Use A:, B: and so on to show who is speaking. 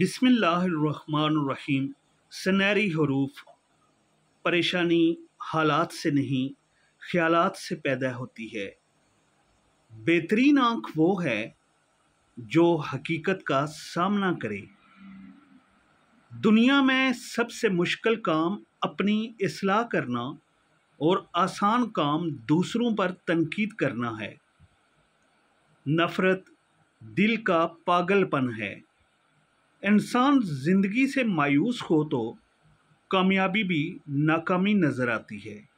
A: बिसमीम सनैरी हरूफ परेशानी हालात से नहीं ख्यालात से पैदा होती है बेहतरीन आँख वो है जो हकीकत का सामना करे दुनिया में सबसे मुश्किल काम अपनी असलाह करना और आसान काम दूसरों पर तनकीद करना है नफ़रत दिल का पागलपन है इंसान ज़िंदगी से मायूस हो तो कामयाबी भी नाकामी नज़र आती है